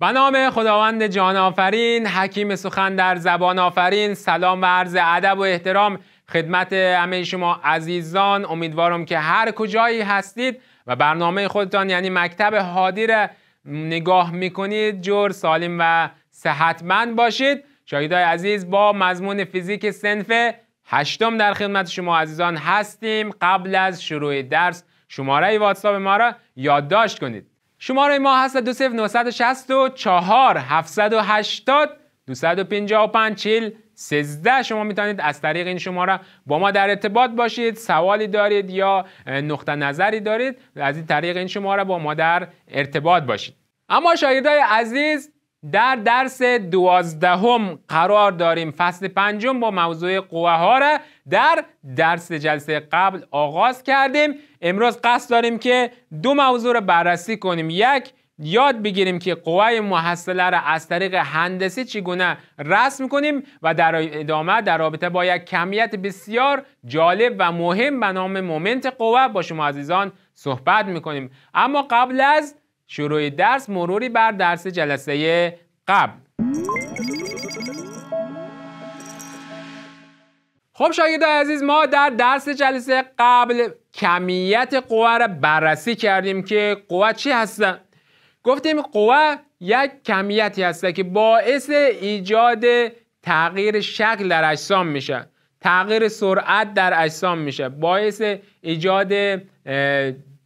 به نام خداوند جان آفرین حکیم سخن در زبان آفرین سلام و عرض ادب و احترام خدمت همه شما عزیزان امیدوارم که هر کجایی هستید و برنامه خودتان یعنی مکتب هادی را نگاه میکنید جور سالم و صحتمند باشید شاهدای عزیز با مضمون فیزیک سنف هشتم در خدمت شما عزیزان هستیم قبل از شروع درس شماره واتساپ ما را یادداشت کنید شماره ما هست پینجا و پنج چیل سزده شما میتونید از طریق این شماره با ما در ارتباط باشید سوالی دارید یا نقطه نظری دارید از این طریق این شماره با ما در ارتباط باشید اما شاگردای عزیز در درس دوازدهم قرار داریم فصل پنجم با موضوع قوه ها را در درس جلسه قبل آغاز کردیم امروز قصد داریم که دو موضوع را بررسی کنیم یک یاد بگیریم که قوه محصله را از طریق هندسی چگونه رسم کنیم و در ادامه در رابطه با یک کمیت بسیار جالب و مهم به نام مومنت قوه با شما عزیزان صحبت میکنیم اما قبل از شروع درس مروری بر درس جلسه قبل خب شاگردان عزیز ما در درس جلسه قبل کمیت قوه را بررسی کردیم که قوه چی هستن گفتیم قوه یک کمیتی هست که باعث ایجاد تغییر شکل در اجسام میشه تغییر سرعت در اجسام میشه باعث ایجاد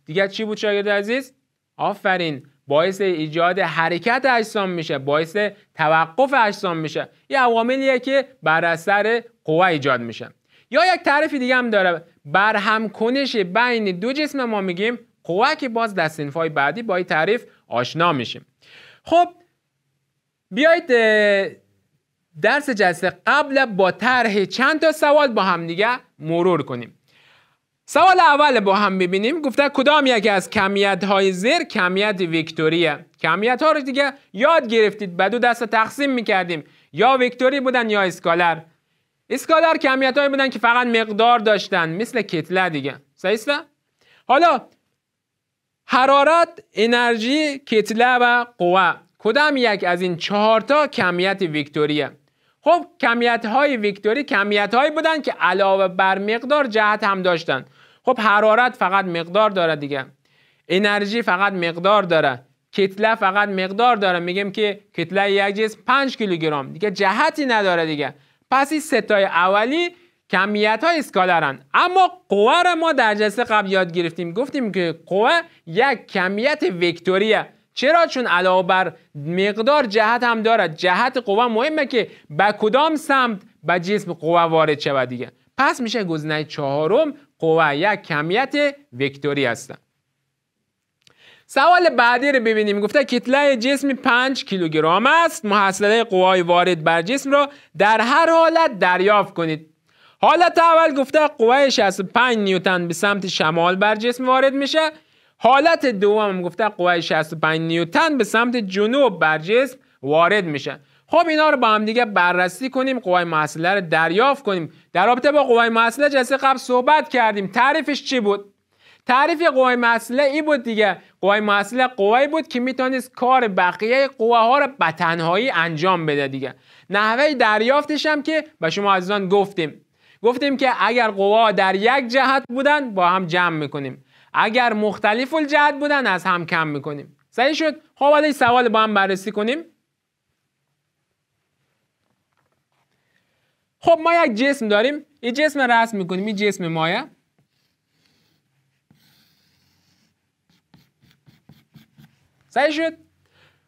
دیگه چی بود شاگرد عزیز آفرین باعث ایجاد حرکت اجسام میشه باعث توقف اجسام میشه یه عواملیه که بر اثر قوه ایجاد میشه یا یک تعریف دیگه هم داره برهم کنش بین دو جسم ما میگیم قوه که باز در سنفای بعدی با این تعریف آشنا میشیم خب بیایید درس جلسه قبل با طرح چند تا سوال با هم دیگه مرور کنیم سوال اول با هم ببینیم گفته کدام یکی از کمیت های زیر کمیت ویکتوریه کمیت ها رو دیگه یاد گرفتید به دو دسته تقسیم میکردیم یا ویکتوری بودن یا اسکالر اسکالر کمیت هایی بودن که فقط مقدار داشتن مثل کتله دیگه سیسته؟ حالا حرارت انرژی کتله و قوه کدام یک از این چهارتا تا کمیت ویکتوریه خب کمیت های ویکتوری کمیت هایی بودن که علاوه بر مقدار جهت هم داشتن خب حرارت فقط مقدار داره دیگه انرژی فقط مقدار داره کتله فقط مقدار داره میگم که کتله یک جسم 5 کیلوگرم دیگه جهتی نداره دیگه پس این ستای اولی کمیت های اسکالرن اما قوه را ما در جلسه قبل یاد گرفتیم گفتیم که قوه یک کمیت وکتوریه چرا چون علاوه بر مقدار جهت هم دارد جهت قوه مهمه که به کدام سمت به جسم قوه وارد شود دیگه پس میشه گزینه چهارم قوه یک کمیت وکتوری هستن سوال بعدی رو ببینیم گفته کتله جسم 5 کیلوگرم است محصله قوای وارد بر جسم را در هر حالت دریافت کنید حالت اول گفته قوه 65 نیوتن به سمت شمال بر جسم وارد میشه حالت دوم گفته قوه 65 نیوتن به سمت جنوب بر جسم وارد میشه خب اینا رو با هم دیگه بررسی کنیم قوای محصله رو دریافت کنیم در رابطه با قوای محصله جلسه قبل صحبت کردیم تعریفش چی بود تعریف قوای محصله ای بود دیگه قوای محصله قوایی بود که میتونست کار بقیه ها رو به تنهایی انجام بده دیگه نحوه دریافتش هم که به شما عزیزان گفتیم گفتیم که اگر قوا در یک جهت بودن با هم جمع میکنیم اگر مختلف الجهت بودن از هم کم میکنیم صحیح شد خب سوال با هم بررسی کنیم خب ما یک جسم داریم این جسم رسم میکنیم این جسم مایه صحیح شد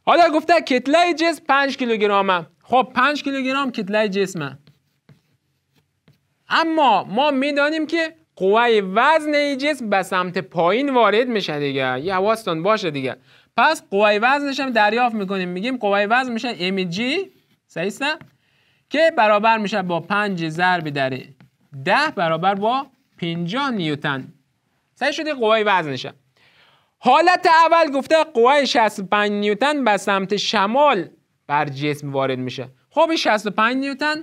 حالا گفته کتله جسم 5 هم خب 5 کیلوگرم کتله جسمه اما ما میدانیم که قوه وزن این جسم به سمت پایین وارد میشه دیگه یه حواستان باشه دیگه پس قوه وزنش هم دریافت میکنیم میگیم قوه وزن میشه جی صحیح که برابر میشه با 5 ضرب در 10 برابر با 50 نیوتن سعی شده قوای وزنش حالت اول گفته قوای 65 نیوتن به سمت شمال بر جسم وارد میشه خب این 65 نیوتن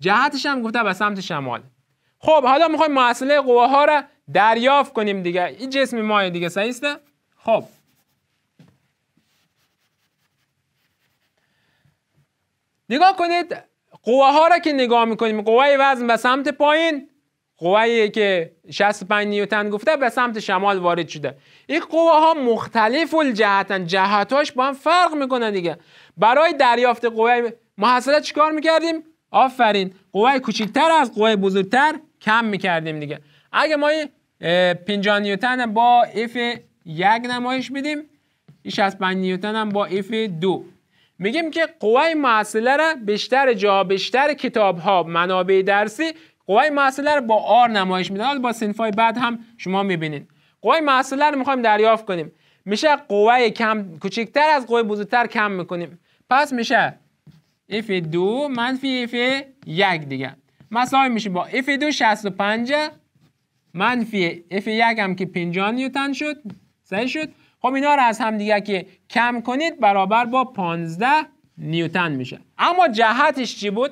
جهتش هم گفته به سمت شمال خب حالا میخوایم محصله قوه ها را دریافت کنیم دیگه این جسم ما دیگه سعیسته خب نگاه کنید قوه ها را که نگاه میکنیم قوه وزن به سمت پایین قوه که 65 نیوتن گفته به سمت شمال وارد شده این قوه ها مختلف الجهتن جهتاش با هم فرق میکنه دیگه برای دریافت قوه محصله چیکار میکردیم آفرین قوه کوچکتر از قوه بزرگتر کم میکردیم دیگه اگه ما 50 نیوتن با اف یک نمایش بدیم این 65 نیوتن هم با اف دو میگیم که قوای معصله را بیشتر جا بیشتر کتاب ها منابع درسی قوای معصله را با آر نمایش میداد با های بعد هم شما میبینید قوای معصله رو میخوایم دریافت کنیم میشه قوه کم کوچکتر از قوه بزرگتر کم میکنیم پس میشه اف دو منفی اف یک دیگه مساوی میشه با اف دو 65 منفی اف یک هم که 50 نیوتن شد صحیح شد خب اینا رو از همدیگه که کم کنید برابر با 15 نیوتن میشه اما جهتش چی بود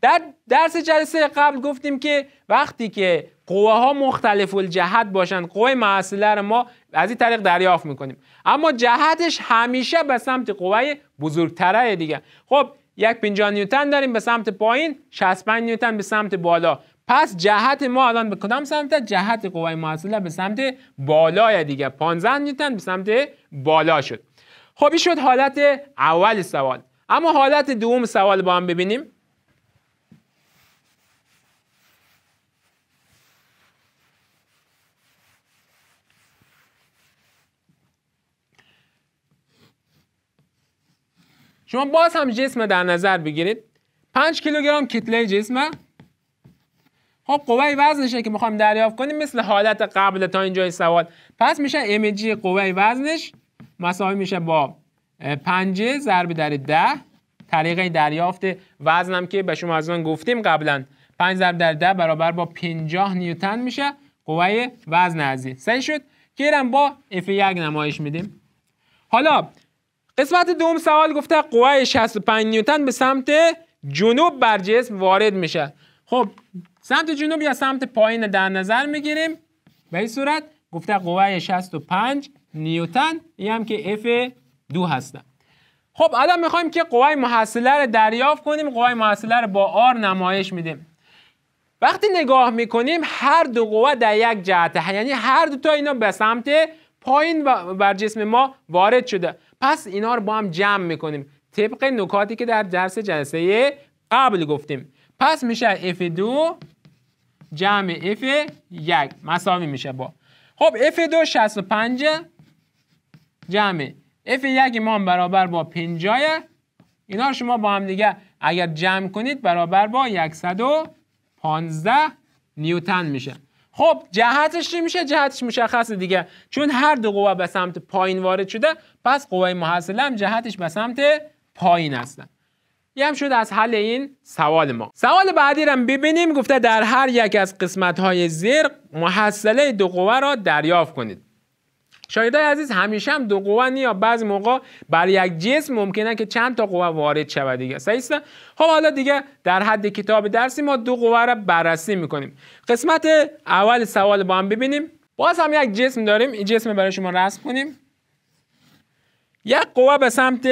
در درس جلسه قبل گفتیم که وقتی که قوه ها مختلف الجهت باشن قوه معصله رو ما از این طریق دریافت میکنیم اما جهتش همیشه به سمت قوه بزرگتره دیگه خب یک نیوتن داریم به سمت پایین 65 نیوتن به سمت بالا پس جهت ما الان به کدام سمت جهت قوای معطله به سمت بالای دیگه 15 نیوتن به سمت بالا شد خب این شد حالت اول سوال اما حالت دوم سوال با هم ببینیم شما باز هم جسم در نظر بگیرید 5 کیلوگرم کتله جسمه ها خب، قوه وزنشه که میخوام دریافت کنیم مثل حالت قبل تا اینجای سوال پس میشه MG قوه وزنش مساوی میشه با 5 ضرب در 10 طریق دریافت وزنم که به شما از آن گفتیم قبلا 5 ضرب در 10 برابر با 50 نیوتن میشه قوه وزن ازی صحیح شد که با اف 1 نمایش میدیم حالا قسمت دوم سوال گفته قوه 65 نیوتن به سمت جنوب بر جسم وارد میشه خب سمت جنوب یا سمت پایین در نظر میگیریم به این صورت گفته قوه 65 نیوتن این هم که F 2 هستن خب الان میخوایم که قوه محصله رو دریافت کنیم قوه محصله رو با آر نمایش میدیم وقتی نگاه میکنیم هر دو قوه در یک جهته یعنی هر دو تا اینا به سمت پایین بر جسم ما وارد شده پس اینا رو با هم جمع میکنیم طبق نکاتی که در درس جلسه قبل گفتیم پس میشه F2 جمع F1 مساوی میشه با خب F2 65 جمع F1 ما هم برابر با 50 اینا شما با هم دیگه اگر جمع کنید برابر با 115 نیوتن میشه خب جهتش چی میشه جهتش مشخص دیگه چون هر دو قوه به سمت پایین وارد شده پس قوه محصله هم جهتش به سمت پایین هستن هم شد از حل این سوال ما سوال بعدی رو ببینیم گفته در هر یک از قسمت های زیر محصله دو قوه را دریافت کنید شاهدای عزیز همیشه هم دو قوه نیا بعضی موقع بر یک جسم ممکنه که چند تا قوه وارد شود دیگه صحیح خب حالا دیگه در حد کتاب درسی ما دو قوه را بررسی میکنیم قسمت اول سوال با هم ببینیم باز هم یک جسم داریم این جسم برای شما رسم کنیم یک قوه به سمت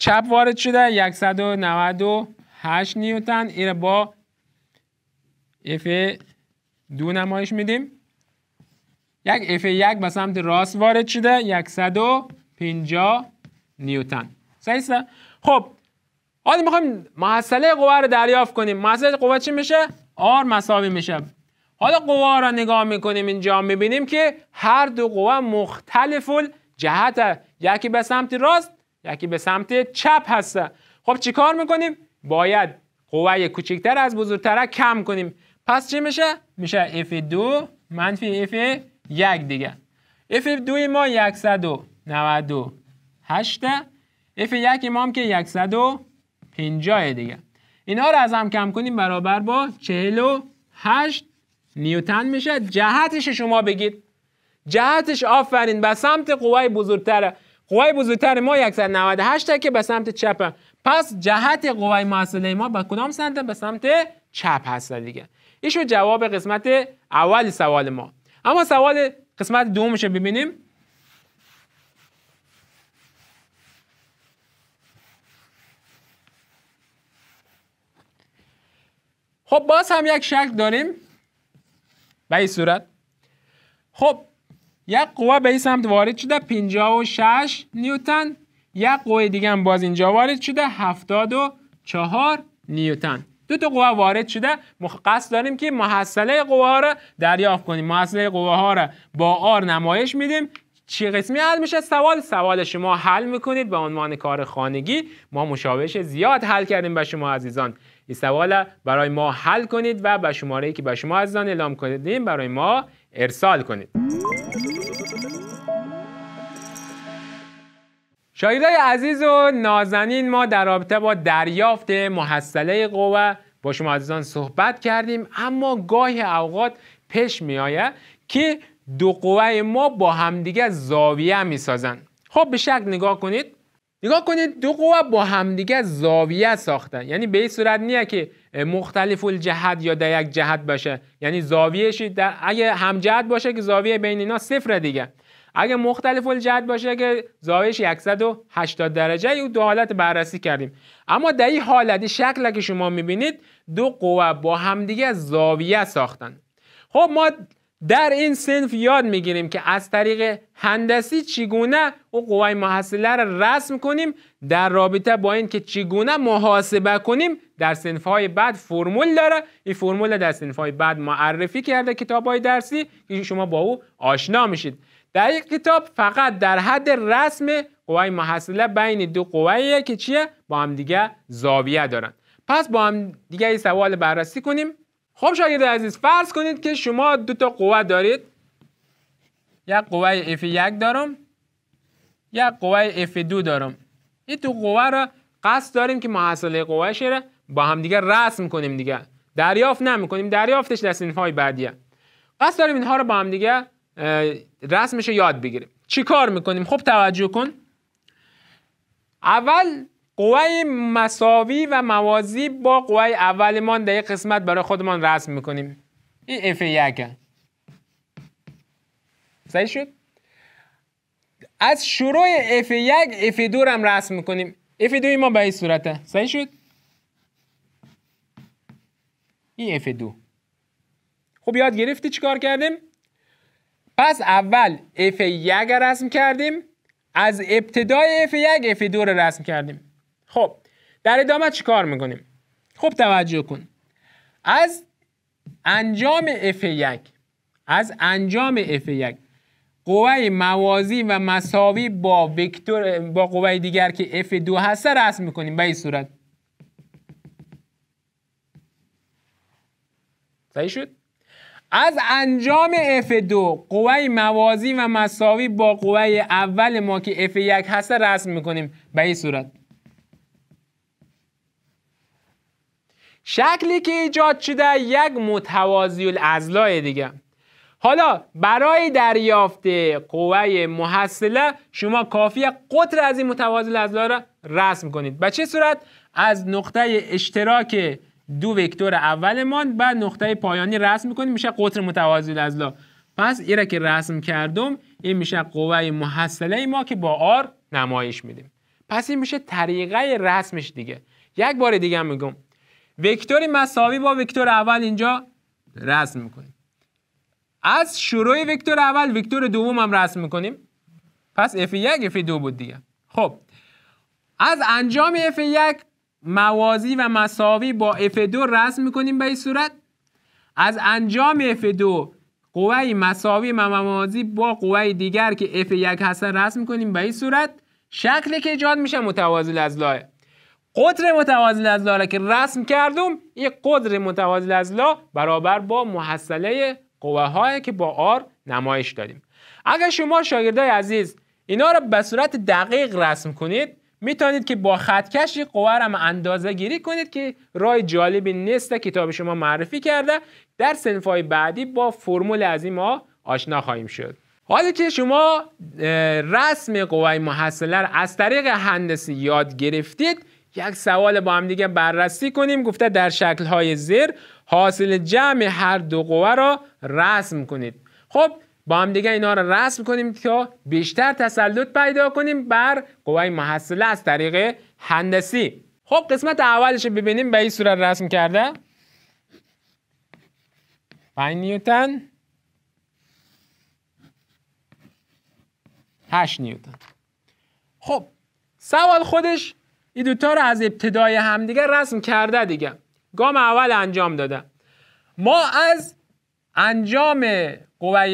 چپ وارد شده 198 نیوتن این با اف دو نمایش میدیم یک اف یک به سمت راست وارد شده 150 نیوتن صحیح خب حالا میخوایم محصله قوه رو دریافت کنیم مسئله قوه چی میشه آر مساوی میشه حالا قوا را نگاه میکنیم اینجا میبینیم که هر دو قوه مختلف جهت یکی به سمت راست یکی به سمت چپ هستن خب چیکار میکنیم باید قوه کوچکتر از بزرگتر کم کنیم پس چی میشه میشه F2 منفی F1 دیگه F2 ما 198 F1 ما هم که 150 دیگه اینا رو از هم کم کنیم برابر با 48 نیوتن میشه جهتش شما بگید جهتش آفرین به سمت قوای بزرگتره قوای بزرگتر ما 198 که به سمت چپ پس جهت قوای محصله ما به کدام سمت به سمت چپ هست دیگه این جواب قسمت اول سوال ما اما سوال قسمت دومش ببینیم خب باز هم یک شکل داریم به این صورت خب یک قوه به این سمت وارد شده 56 نیوتن یک قوه دیگه هم باز اینجا وارد شده 74 نیوتن دو تا قوه وارد شده قصد داریم که محصله قوه ها را دریافت کنیم محصله قوه ها را با آر نمایش میدیم چی قسمی حل میشه سوال سوال شما حل میکنید به عنوان کار خانگی ما مشابهش زیاد حل کردیم به شما عزیزان این سوال برای ما حل کنید و به شماره ای که به شما عزیزان اعلام کردیم برای ما ارسال کنید شاهدای عزیز و نازنین ما در رابطه با دریافت محصله قوه با شما عزیزان صحبت کردیم اما گاه اوقات پیش می آید که دو قوه ما با همدیگه زاویه می سازن خب به شکل نگاه کنید نگاه کنید دو قوه با همدیگه زاویه ساختن یعنی به این صورت نیه که مختلف الجهت یا در یک جهت باشه یعنی زاویهش در اگه همجهت باشه که زاویه بین اینا صفر دیگه اگه مختلف الجهت باشه که زاویش 180 درجه او دو حالت بررسی کردیم اما در این حالتی شکل که شما میبینید دو قوه با همدیگه زاویه ساختن خب ما در این سنف یاد میگیریم که از طریق هندسی چگونه او قوای محصله را رسم کنیم در رابطه با این که چگونه محاسبه کنیم در سنف های بعد فرمول داره این فرمول در سنف های بعد معرفی کرده کتاب های درسی که شما با او آشنا میشید در یک کتاب فقط در حد رسم قوای محصله بین دو قوه که چیه با هم دیگه زاویه دارن پس با هم دیگه این سوال بررسی کنیم خب شاگرد عزیز فرض کنید که شما دو تا قوه دارید یک قوه F1 دارم یک قوه F2 دارم این دو قوه را قصد داریم که محصله قوه شیره با هم دیگه رسم کنیم دیگه دریافت نمی نمیکنیم دریافتش در های بعدیه قصد داریم اینها رو با هم دیگه رسمش یاد بگیریم چی کار میکنیم خب توجه کن اول قوای مساوی و موازی با قوای اولمان در یک قسمت برای خودمان رسم میکنیم این اف یک صحیح شد از شروع اف یک اف دو هم رسم میکنیم اف دو ما به این صورته صحیح شد این اف دو خب یاد گرفتی چیکار کردیم پس اول F1 رسم کردیم از ابتدای F1 F2 رو رسم کردیم خب در ادامه چی کار میکنیم؟ خب توجه کن از انجام F1 از انجام F1 قوه موازی و مساوی با وکتور با قوه دیگر که F2 هست رسم میکنیم به این صورت صحیح شد؟ از انجام F2 قوه موازی و مساوی با قوه اول ما که اف 1 هست رسم میکنیم به این صورت شکلی که ایجاد شده یک متوازی الازلای دیگه حالا برای دریافت قوه محصله شما کافی قطر از این متوازی الاضلاع را رسم کنید به چه صورت از نقطه اشتراک دو وکتور اولمان بعد نقطه پایانی رسم میکنیم میشه قطر متوازی لا پس این که رسم کردم این میشه قوه محصله ما که با آر نمایش میدیم پس این میشه طریقه رسمش دیگه یک بار دیگه میگم وکتور مساوی با وکتور اول اینجا رسم میکنیم از شروع وکتور اول وکتور دوم هم رسم میکنیم پس f1 اف 2 بود دیگه خب از انجام f1 موازی و مساوی با اف 2 رسم میکنیم به این صورت از انجام F2 قوه مساوی و موازی با قوه دیگر که F1 هستن رسم میکنیم به این صورت شکلی که ایجاد میشه متوازی از لاه قدر متوازی از که رسم کردم این قدر متوازی از برابر با محصله قوه هایی که با آر نمایش دادیم اگر شما شاگردای عزیز اینا را به صورت دقیق رسم کنید میتونید که با خطکش قوه هم اندازه گیری کنید که رای جالبی نیست کتاب شما معرفی کرده در سنفای بعدی با فرمول از این ما آشنا خواهیم شد حالا که شما رسم قوه محصله از طریق هندسی یاد گرفتید یک سوال با هم دیگه بررسی کنیم گفته در شکل‌های زیر حاصل جمع هر دو قوه را رسم کنید خب با هم دیگه اینا رو رسم کنیم تا بیشتر تسلط پیدا کنیم بر قوای محصله از طریق هندسی خب قسمت اولش رو ببینیم به این صورت رسم کرده 5 نیوتن 8 نیوتن خب سوال خودش این دوتا رو از ابتدای همدیگه رسم کرده دیگه گام اول انجام داده ما از انجام قوه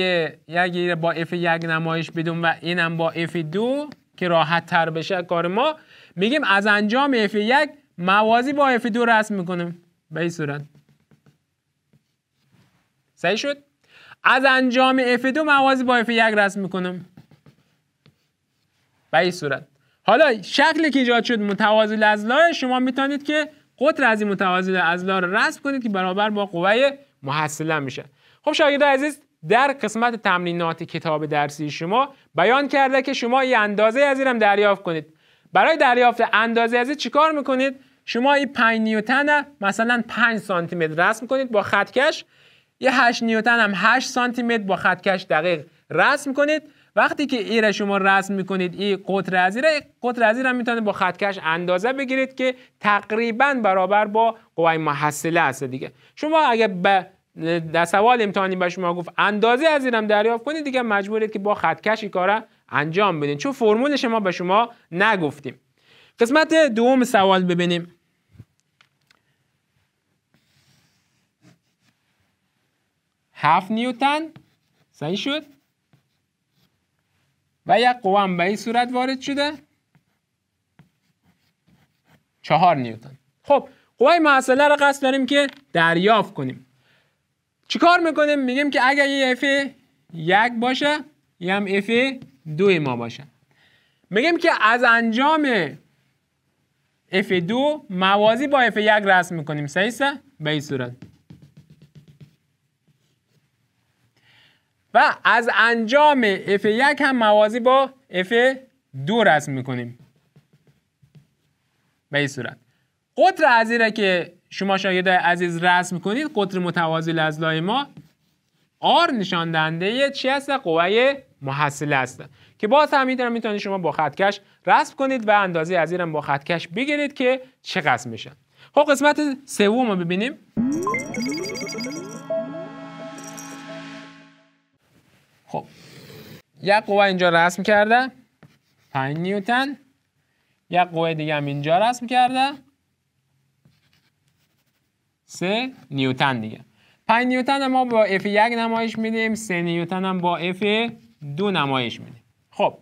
یگیر با اف یک نمایش بدون و اینم با اف دو که راحت تر بشه کار ما میگیم از انجام اف یک موازی با اف دو رسم میکنیم به این صورت صحیح شد از انجام اف دو موازی با اف یک رسم میکنم به این صورت حالا شکلی که ایجاد شد متوازی لازلا شما میتونید که قطر از این متوازی لازلا رسم کنید که برابر با قوه محصله میشه خب شاگرد عزیز در قسمت تمرینات کتاب درسی شما بیان کرده که شما این اندازه از اینم دریافت کنید برای دریافت اندازه از چیکار میکنید شما این 5 نیوتن مثلا 5 سانتی متر رسم کنید با خطکش یه 8 نیوتن هم 8 سانتی متر با خطکش دقیق رسم کنید وقتی که ایره را شما رسم میکنید این قطر از ای قطر از ای میتونه با خطکش اندازه بگیرید که تقریبا برابر با قوای محصله است دیگه شما اگه به در سوال امتحانی به شما گفت اندازه از اینم دریافت کنید دیگه مجبورید که با کشی کار انجام بدین چون فرمولش شما به شما نگفتیم قسمت دوم سوال ببینیم هفت نیوتن صحیح شد و یک قوه به این صورت وارد شده چهار نیوتن خب قوه محصله را قصد داریم که دریافت کنیم چه کار میکنیم؟ میگیم که اگر یه f یک باشه یه هم F2 ما باشه میگیم که از انجام F2 موازی با F1 رسم میکنیم سیسته؟ به این صورت و از انجام F1 هم موازی با F2 رسم میکنیم به این صورت قطر از اینه که شما شاید عزیز رسم کنید قطر متوازی از ما آر نشان دهنده چی هست قوه محصله است که باز هم میتونم میتونید شما با خطکش رسم کنید و اندازه از با خطکش بگیرید که چقدر میشن خب قسمت سوم رو ببینیم خب یک قوه اینجا رسم کرده 5 نیوتن یک قوه دیگه هم اینجا رسم کرده سه نیوتن دیگه 5 نیوتن ما با F1 نمایش میدیم سه نیوتن هم با F2 نمایش میدیم خب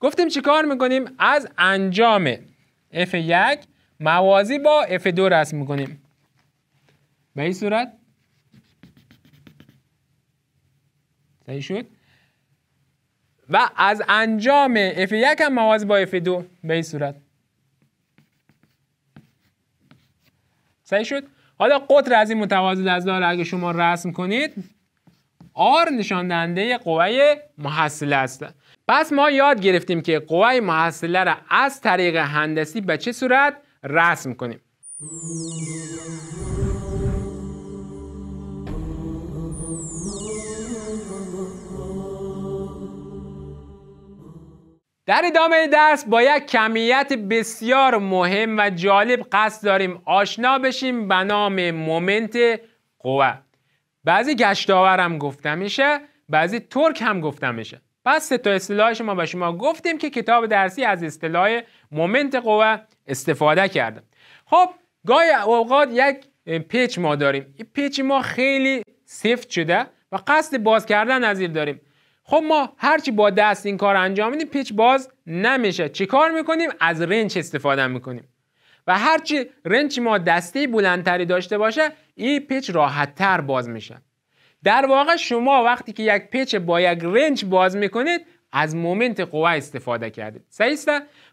گفتیم چیکار کار میکنیم از انجام F1 موازی با F2 رسم میکنیم به این صورت صحیح شد و از انجام F1 هم موازی با F2 به این صورت صحیح شد حالا قطر از این متوازی را اگه شما رسم کنید آر نشان دهنده قوه محصله است پس ما یاد گرفتیم که قوه محصله را از طریق هندسی به چه صورت رسم کنیم در ادامه درس با یک کمیت بسیار مهم و جالب قصد داریم آشنا بشیم به نام مومنت قوه بعضی گشتاور هم گفته میشه بعضی ترک هم گفته میشه پس سه تا اصطلاحش ما به شما گفتیم که کتاب درسی از اصطلاح مومنت قوه استفاده کرده خب گاهی اوقات یک پیچ ما داریم این پیچ ما خیلی سفت شده و قصد باز کردن از داریم خب ما هرچی با دست این کار انجام میدیم پیچ باز نمیشه چیکار میکنیم از رنچ استفاده میکنیم و هرچی رنچ ما دستی بلندتری داشته باشه این پیچ تر باز میشه در واقع شما وقتی که یک پیچ با یک رنچ باز میکنید از مومنت قوه استفاده کردید صحیح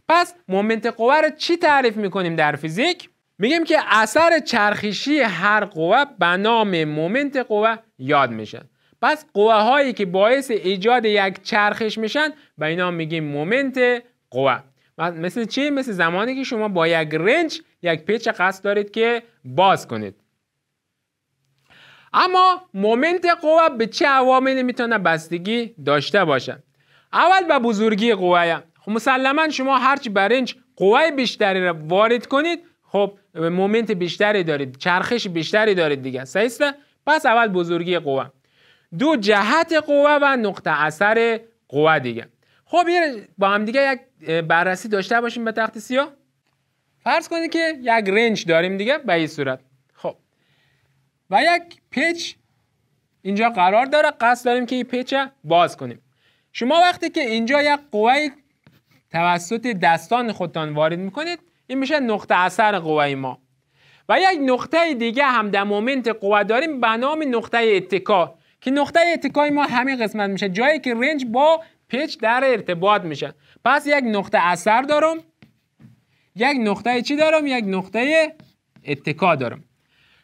پس مومنت قوه رو چی تعریف میکنیم در فیزیک میگیم که اثر چرخشی هر قوه به نام مومنت قوه یاد میشه پس هایی که باعث ایجاد یک چرخش میشن به اینا میگیم مومنت قوه مثل چی مثل زمانی که شما با یک رنج یک پیچ قصد دارید که باز کنید اما مومنت قوه به چه عواملی میتونه بستگی داشته باشه اول به بزرگی قوه خب مسلما شما هرچی برنج قوای بیشتری را وارد کنید خب مومنت بیشتری دارید چرخش بیشتری دارید دیگه است پس اول بزرگی قوه دو جهت قوه و نقطه اثر قوه دیگه خب با هم دیگه یک بررسی داشته باشیم به تخت سیاه فرض کنید که یک رنج داریم دیگه به این صورت خب و یک پیچ اینجا قرار داره قصد داریم که این پیچ باز کنیم شما وقتی که اینجا یک قوه توسط دستان خودتان وارد میکنید این میشه نقطه اثر قوه ما و یک نقطه دیگه هم در مومنت قوه داریم به نام نقطه اتکا که نقطه اتکای ما همین قسمت میشه جایی که رنج با پیچ در ارتباط میشه پس یک نقطه اثر دارم یک نقطه چی دارم یک نقطه اتکا دارم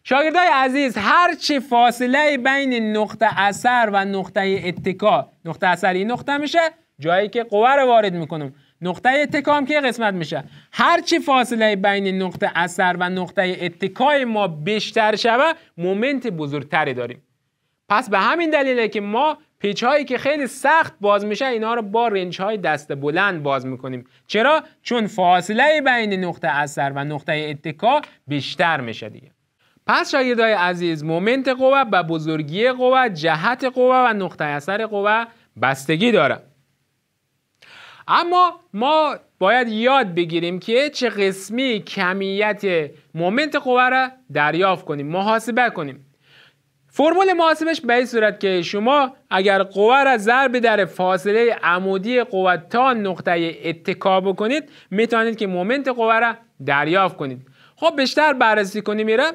شاگردای عزیز هر چه فاصله بین نقطه اثر و نقطه اتکا نقطه اثر این نقطه میشه جایی که قوه رو وارد میکنم نقطه اتکام که قسمت میشه هر چی فاصله بین نقطه اثر و نقطه اتکای ما بیشتر شوه مومنت بزرگتری داریم پس به همین دلیله که ما پیچ هایی که خیلی سخت باز میشه اینا رو با رنج های دست بلند باز میکنیم چرا چون فاصله بین نقطه اثر و نقطه اتکا بیشتر میشه دیگه پس شاگردای عزیز مومنت قوه و بزرگی قوه جهت قوه و نقطه اثر قوه بستگی داره اما ما باید یاد بگیریم که چه قسمی کمیت مومنت قوه را دریافت کنیم محاسبه کنیم فرمول محاسبش به این صورت که شما اگر قوه را ضرب در فاصله عمودی قوه تا نقطه اتکا بکنید میتونید که مومنت قوه را دریافت کنید خب بیشتر بررسی کنیم میره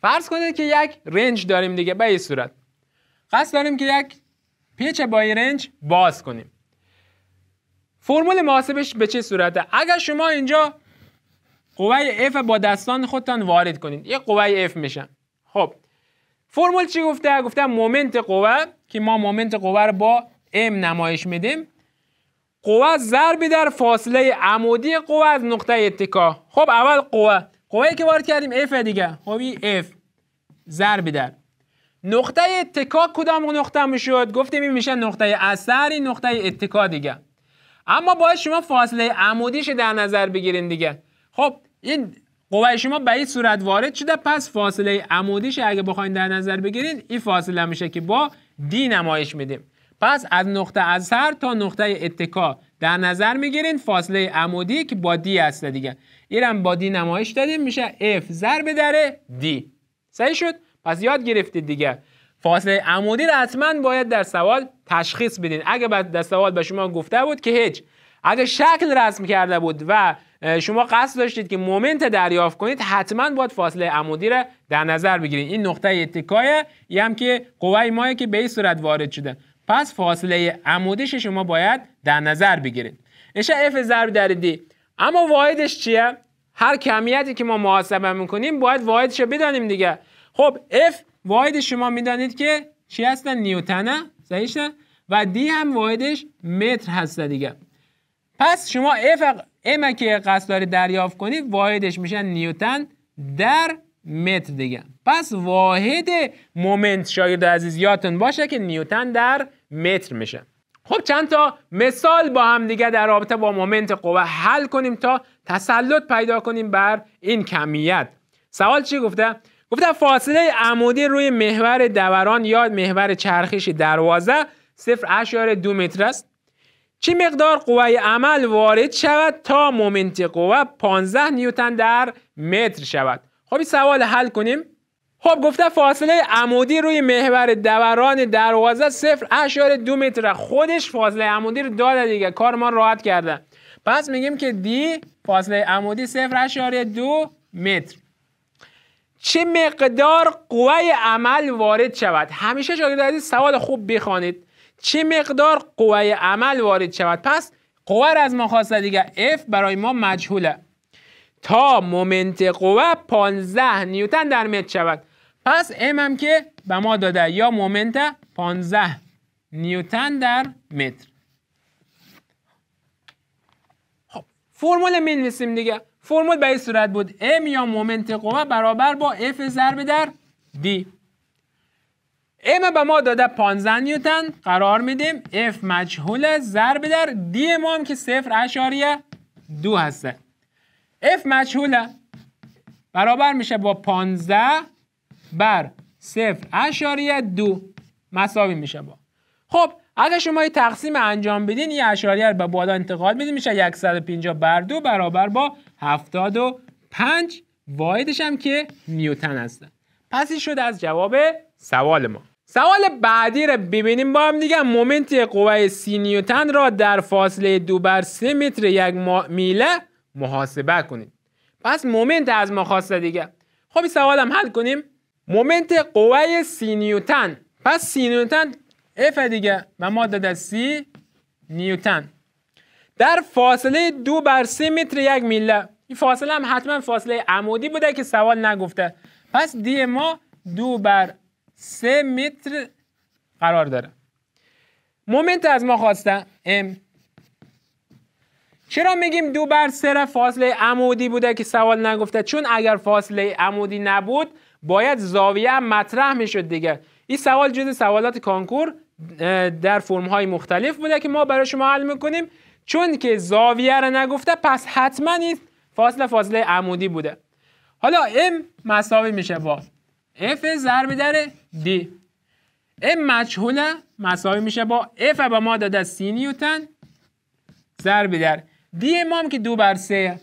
فرض کنید که یک رنج داریم دیگه به این صورت قصد داریم که یک پیچ با این رنج باز کنیم فرمول محاسبش به چه صورته اگر شما اینجا قوه F با دستان خودتان وارد کنید یه قوه F میشن خب فرمول چی گفته؟ گفته مومنت قوه که ما مومنت قوه رو با M نمایش میدیم قوه ضربی در فاصله عمودی قوه از نقطه اتکا خب اول قوه قوه که وارد کردیم F دیگه خب F ضربی در نقطه اتکا کدام نقطه میشد گفتیم این میشه نقطه اثری، نقطه اتکا دیگه اما باید شما فاصله عمودیش در نظر بگیرین دیگه خب این قوه شما به این صورت وارد شده پس فاصله عمودیش اگه بخواین در نظر بگیرین این فاصله میشه که با دی نمایش میدیم پس از نقطه از سر تا نقطه اتکا در نظر میگیرین فاصله عمودی که با دی هست دیگه ایرم با دی نمایش دادیم میشه F ضرب در دی صحیح شد پس یاد گرفتید دیگه فاصله عمودی را حتما باید در سوال تشخیص بدین اگه بعد در سوال به شما گفته بود که هیچ اگه شکل رسم کرده بود و شما قصد داشتید که مومنت دریافت کنید حتما باید فاصله عمودی را در نظر بگیرید این نقطه اتکای هم که قوه ما که به این صورت وارد شده پس فاصله عمودیش شما باید در نظر بگیرید اش اف ضرب در دی اما واحدش چیه هر کمیتی که ما محاسبه میکنیم باید واحدش رو بدانیم دیگه خب F واحد شما میدانید که چی هستن نیوتنه صحیح و دی هم واحدش متر هست دیگه پس شما F ام که قصد داری دریافت کنی واحدش میشن نیوتن در متر دیگه پس واحد مومنت شاید عزیز یادتون باشه که نیوتن در متر میشه خب چند تا مثال با هم دیگه در رابطه با مومنت قوه حل کنیم تا تسلط پیدا کنیم بر این کمیت سوال چی گفته گفته فاصله عمودی روی محور دوران یا محور چرخش دروازه صفر دو متر است چه مقدار قوه عمل وارد شود تا مومنت قوه 15 نیوتن در متر شود خب این سوال حل کنیم خب گفته فاصله عمودی روی محور دوران دروازه صفر اشار دو متر خودش فاصله عمودی رو داده دیگه کار ما راحت کرده پس میگیم که دی فاصله عمودی صفر دو متر چه مقدار قوه عمل وارد شود همیشه شاگرد عزیز سوال خوب بخوانید چه مقدار قوه عمل وارد شود پس قوه را از ما خواسته دیگه F برای ما مجهوله تا مومنت قوه 15 نیوتن در متر شود پس M هم که به ما داده یا مومنت 15 نیوتن در متر خب فرمول می نویسیم دیگه فرمول به این صورت بود M یا مومنت قوه برابر با F ضرب در دی. ام به ما داده 15 نیوتن قرار میدیم F مجهول ضرب در D ما هم که صفر اشاریه دو هسته F مجهوله برابر میشه با 15 بر صفر اشاریه دو مساوی میشه با خب اگه شما یه تقسیم انجام بدین یه اشاریه رو به بالا انتقال بدین میشه 150 بر دو برابر با 75 واحدش هم که نیوتن هستن پس این شد از جواب سوال ما سوال بعدی را ببینیم با هم دیگه مومنت قوه سی نیوتن را در فاصله دو بر سه متر یک میله محاسبه کنیم پس مومنت از ما خواسته دیگه خب این سوال هم حل کنیم مومنت قوه سی نیوتن پس سی نیوتن اف دیگه و ما داده سی نیوتن در فاصله دو بر سه متر یک میله این فاصله هم حتما فاصله عمودی بوده که سوال نگفته پس دی ما دو بر سه متر قرار داره مومنت از ما خواسته ام چرا میگیم دو بر سر فاصله عمودی بوده که سوال نگفته چون اگر فاصله عمودی نبود باید زاویه مطرح میشد دیگه این سوال جز سوالات کانکور در فرم های مختلف بوده که ما برای شما حل میکنیم چون که زاویه را نگفته پس حتما این فاصله فاصله عمودی بوده حالا ام مساوی میشه با F ضرب در دی این مچهوله مساوی میشه با F با ما داده سی نیوتن ضرب در D هم که دو بر سه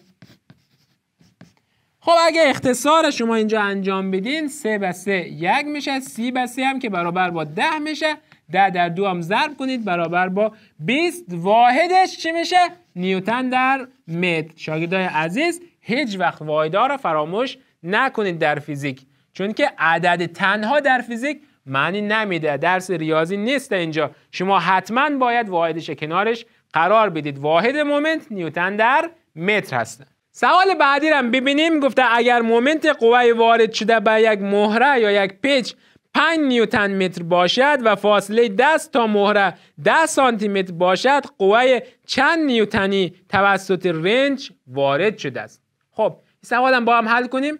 خب اگه اختصار شما اینجا انجام بدین سه به سه یک میشه سی به سه هم که برابر با ده میشه ده در دو هم ضرب کنید برابر با بیست واحدش چی میشه؟ نیوتن در متر شاگردان عزیز هیچ وقت واحدها را فراموش نکنید در فیزیک چون که عدد تنها در فیزیک معنی نمیده درس ریاضی نیست اینجا شما حتما باید واحدش کنارش قرار بدید واحد مومنت نیوتن در متر هست سوال بعدی رو ببینیم گفته اگر مومنت قوه وارد شده به یک مهره یا یک پیچ 5 نیوتن متر باشد و فاصله دست تا مهره 10 سانتی متر باشد قوه چند نیوتنی توسط رنج وارد شده است خب سوالم با هم حل کنیم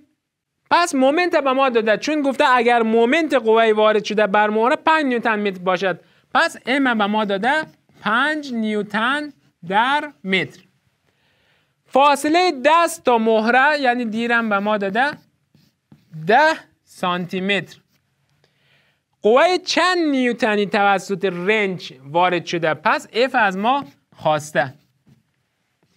پس مومنت به ما داده چون گفته اگر مومنت قوه وارد شده بر مهره 5 نیوتن متر باشد پس ام به ما داده 5 نیوتن در متر فاصله دست تا مهره یعنی دیرم به ما داده 10 سانتی متر قوه چند نیوتنی توسط رنج وارد شده پس اف از ما خواسته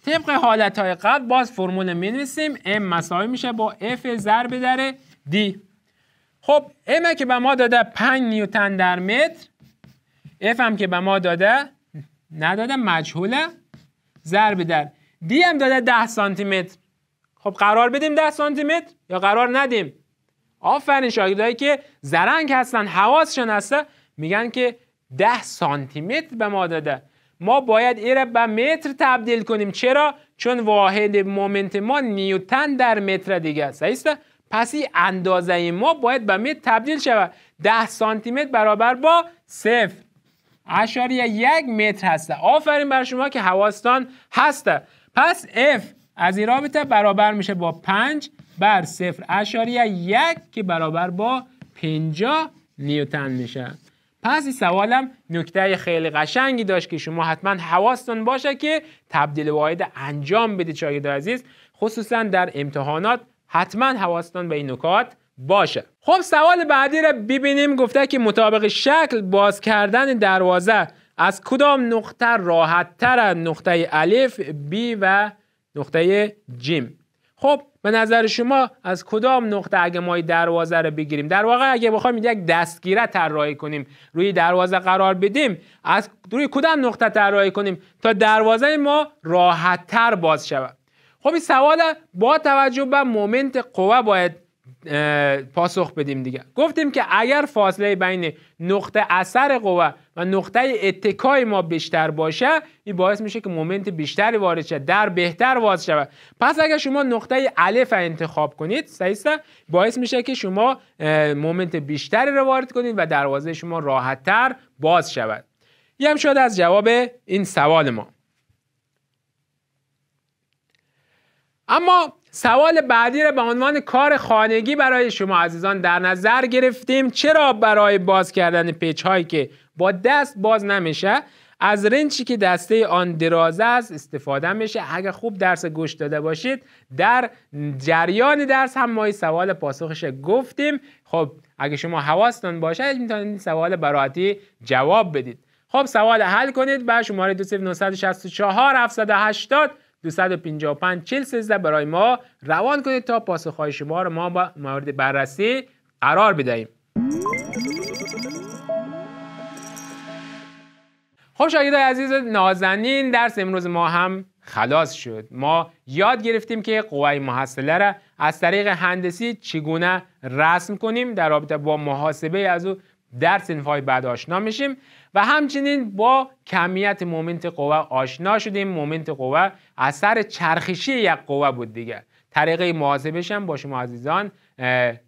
طبق حالت های قبل باز فرمول می نویسیم m مساوی میشه با f ضرب در دی خب m که به ما داده 5 نیوتن در متر اف هم که به ما داده نداده مجهوله ضرب در دی هم داده 10 سانتی متر خب قرار بدیم 10 سانتی متر یا قرار ندیم آفرین شاگردایی که زرنگ هستن حواسشون هسته میگن که 10 سانتی متر به ما داده ما باید ای را به متر تبدیل کنیم چرا چون واحد مومنت ما نیوتن در متر دیگه است است پس این اندازه ای ما باید به متر تبدیل شود ده سانتی متر برابر با صفر اشاری یک متر هسته آفرین بر شما که حواستان هسته پس F از این رابطه برابر میشه با 5 بر صفر اشاریه یک که برابر با 50 نیوتن میشه پس این سوالم نکته خیلی قشنگی داشت که شما حتما حواستون باشه که تبدیل واحد انجام بده شاگرد عزیز خصوصا در امتحانات حتما حواستون به این نکات باشه خب سوال بعدی را ببینیم گفته که مطابق شکل باز کردن دروازه از کدام نقطه راحت تر نقطه الف، بی و نقطه جیم خب به نظر شما از کدام نقطه اگه ما دروازه رو بگیریم در واقع اگه بخوایم یک دستگیره طراحی کنیم روی دروازه قرار بدیم از روی کدام نقطه طراحی کنیم تا دروازه ما راحت تر باز شود خب این سوال با توجه به مومنت قوه باید پاسخ بدیم دیگه گفتیم که اگر فاصله بین نقطه اثر قوه و نقطه اتکای ما بیشتر باشه این باعث میشه که مومنت بیشتری وارد شد در بهتر واز شود پس اگر شما نقطه الف انتخاب کنید سعیسته، باعث میشه که شما مومنت بیشتری رو وارد کنید و دروازه شما راحتتر باز شود یه هم شده از جواب این سوال ما اما سوال بعدی رو به عنوان کار خانگی برای شما عزیزان در نظر گرفتیم چرا برای باز کردن پیچ هایی که با دست باز نمیشه از رنچی که دسته آن دراز است استفاده میشه اگر خوب درس گوش داده باشید در جریان درس هم ما سوال پاسخش گفتیم خب اگه شما حواستان باشه میتونید سوال براحتی جواب بدید خب سوال حل کنید به شماره 2964 780 255 40 13 برای ما روان کنید تا پاسخهای شما رو ما با مورد بررسی قرار بدهیم خب عزیز نازنین درس امروز ما هم خلاص شد ما یاد گرفتیم که قوای محصله را از طریق هندسی چگونه رسم کنیم در رابطه با محاسبه از او در سنفهای بعد آشنا میشیم و همچنین با کمیت مومنت قوه آشنا شدیم مومنت قوه اثر چرخشی یک قوه بود دیگه طریقه محاسبش هم با شما عزیزان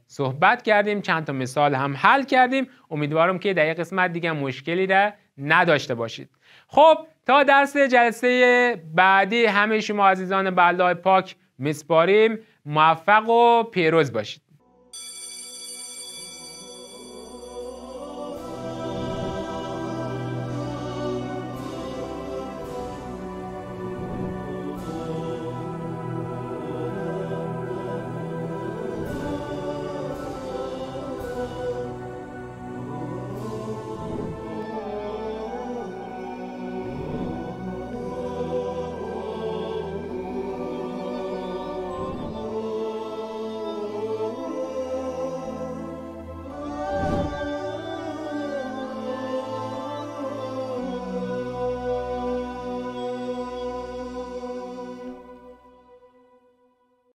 صحبت کردیم چند تا مثال هم حل کردیم امیدوارم که در یک قسمت دیگه مشکلی را نداشته باشید خب تا درس جلسه بعدی همه شما عزیزان پاک میسپاریم موفق و پیروز باشید